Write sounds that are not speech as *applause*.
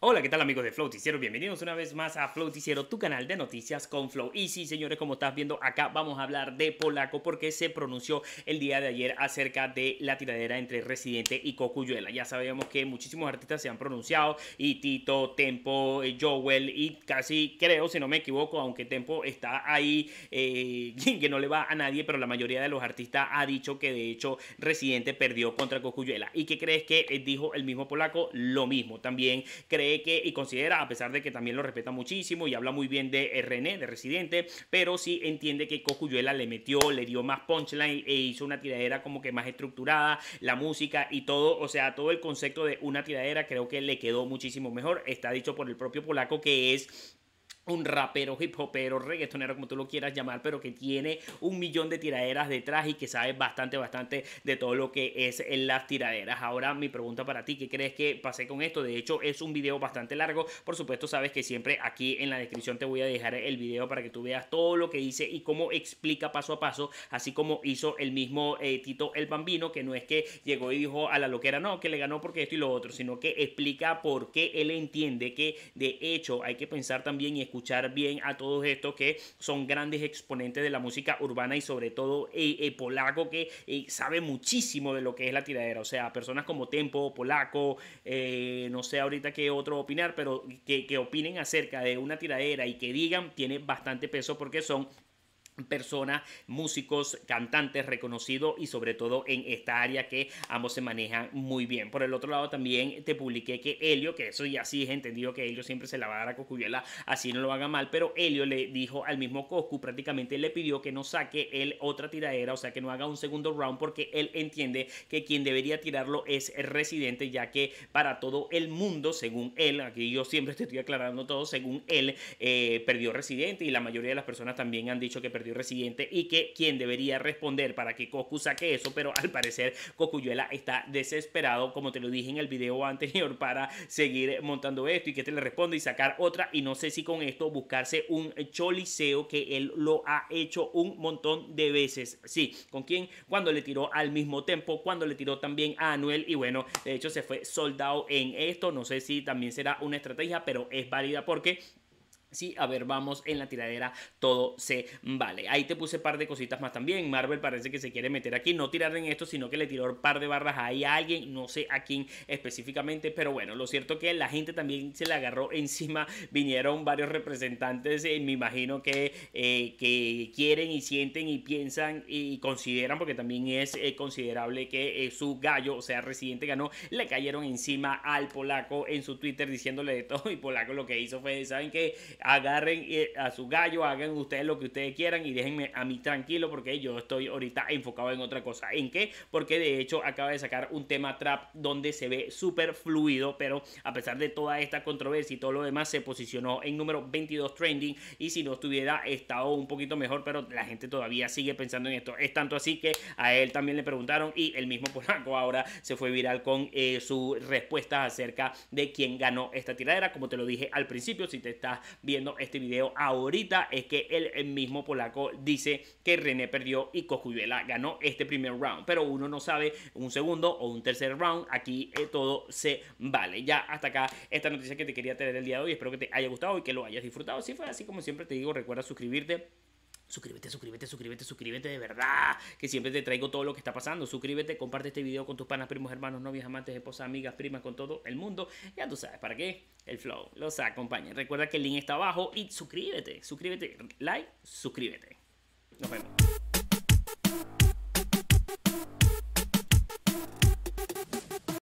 Hola, ¿qué tal amigos de Flowticiero? Bienvenidos una vez más a Flowticiero, tu canal de noticias con Flow. Y sí, señores, como estás viendo acá, vamos a hablar de Polaco porque se pronunció el día de ayer acerca de la tiradera entre Residente y Cocuyuela. Ya sabemos que muchísimos artistas se han pronunciado y Tito, Tempo, eh, Joel y casi creo, si no me equivoco, aunque Tempo está ahí eh, *laughs* que no le va a nadie, pero la mayoría de los artistas ha dicho que de hecho Residente perdió contra Cocuyuela. ¿Y qué crees que eh, dijo el mismo Polaco? Lo mismo. También creo que, y considera, a pesar de que también lo respeta muchísimo y habla muy bien de eh, RN de Residente, pero sí entiende que Cocuyuela le metió, le dio más punchline e hizo una tiradera como que más estructurada, la música y todo, o sea, todo el concepto de una tiradera creo que le quedó muchísimo mejor. Está dicho por el propio polaco que es un rapero, hip hopero, reggaetonero, como tú lo quieras llamar, pero que tiene un millón de tiraderas detrás y que sabe bastante, bastante de todo lo que es las tiraderas. Ahora mi pregunta para ti, ¿qué crees que pasé con esto? De hecho, es un video bastante largo. Por supuesto, sabes que siempre aquí en la descripción te voy a dejar el video para que tú veas todo lo que dice y cómo explica paso a paso, así como hizo el mismo eh, Tito el Bambino, que no es que llegó y dijo a la loquera, no, que le ganó porque esto y lo otro, sino que explica por qué él entiende que de hecho hay que pensar también y escuchar escuchar bien a todos estos que son grandes exponentes de la música urbana y sobre todo el eh, eh, polaco que eh, sabe muchísimo de lo que es la tiradera. O sea, personas como Tempo, Polaco, no sé ahorita qué otro opinar, pero que, que opinen acerca de una tiradera y que digan tiene bastante peso porque son personas, músicos, cantantes reconocidos y sobre todo en esta área que ambos se manejan muy bien. Por el otro lado también te publiqué que Helio, que eso ya sí es entendido que Helio siempre se la va a dar a así no lo haga mal, pero Helio le dijo al mismo Coscu, prácticamente le pidió que no saque él otra tiradera, o sea que no haga un segundo round porque él entiende que quien debería tirarlo es residente, ya que para todo el mundo, según él, aquí yo siempre te estoy aclarando todo, según él, eh, perdió residente y la mayoría de las personas también han dicho que perdió residente y que quien debería responder para que Cocu saque eso, pero al parecer Cocuyuela está desesperado, como te lo dije en el video anterior, *laughs* para seguir montando esto y que te le responda y sacar otra y no sé si con esto buscarse un choliseo que él lo ha hecho un montón de veces. Sí, ¿con quién? Cuando le tiró al mismo tiempo, cuando le tiró también a Anuel y bueno, de hecho se fue soldado en esto, no sé si también será una estrategia, pero es válida porque Sí, a ver, vamos en la tiradera, todo se vale. Ahí te puse un par de cositas más también. Marvel parece que se quiere meter aquí, no tirar en esto, sino que le tiró un par de barras ahí a alguien, no sé a quién específicamente, pero bueno, lo cierto que la gente también se le agarró *laughs* encima. Vinieron varios representantes, eh, me imagino que, eh, que quieren y sienten y piensan y consideran, porque también es eh, considerable que su gallo, o sea, residente ganó, le cayeron encima al polaco en su Twitter diciéndole de todo. Y polaco lo que hizo fue, ¿saben qué? agarren eh, a su gallo, hagan ustedes lo que ustedes quieran y déjenme a mí tranquilo porque yo estoy ahorita enfocado en otra cosa. ¿En qué? Porque de hecho acaba de sacar un tema trap donde se ve súper fluido, pero a pesar de toda esta controversia y todo lo demás, se posicionó en número 22 trending y si no estuviera estado un poquito mejor, pero la gente todavía sigue pensando en esto. Es tanto así que a él también le preguntaron y el mismo Polanco ahora se fue viral con eh, su respuesta acerca de quién ganó esta tiradera. Como te lo dije al principio, si te estás viendo este video ahorita es que el, mismo polaco dice que René perdió y Coscuyuela ganó este primer round. Pero uno no sabe un segundo o un tercer round. Aquí eh, todo se vale. Ya hasta acá esta noticia que te quería tener el día de hoy. Espero que te haya gustado y que lo hayas disfrutado. Si fue así, como siempre te digo, recuerda suscribirte Suscríbete, suscríbete, suscríbete, suscríbete de verdad. Que siempre te traigo todo lo que está pasando. Suscríbete, comparte este video con tus panas, primos, hermanos, novias, amantes, esposas, amigas, primas, con todo el mundo. Ya tú sabes, ¿para qué? El flow los acompaña. Recuerda que el link está abajo y suscríbete, suscríbete, like, suscríbete. Nos vemos.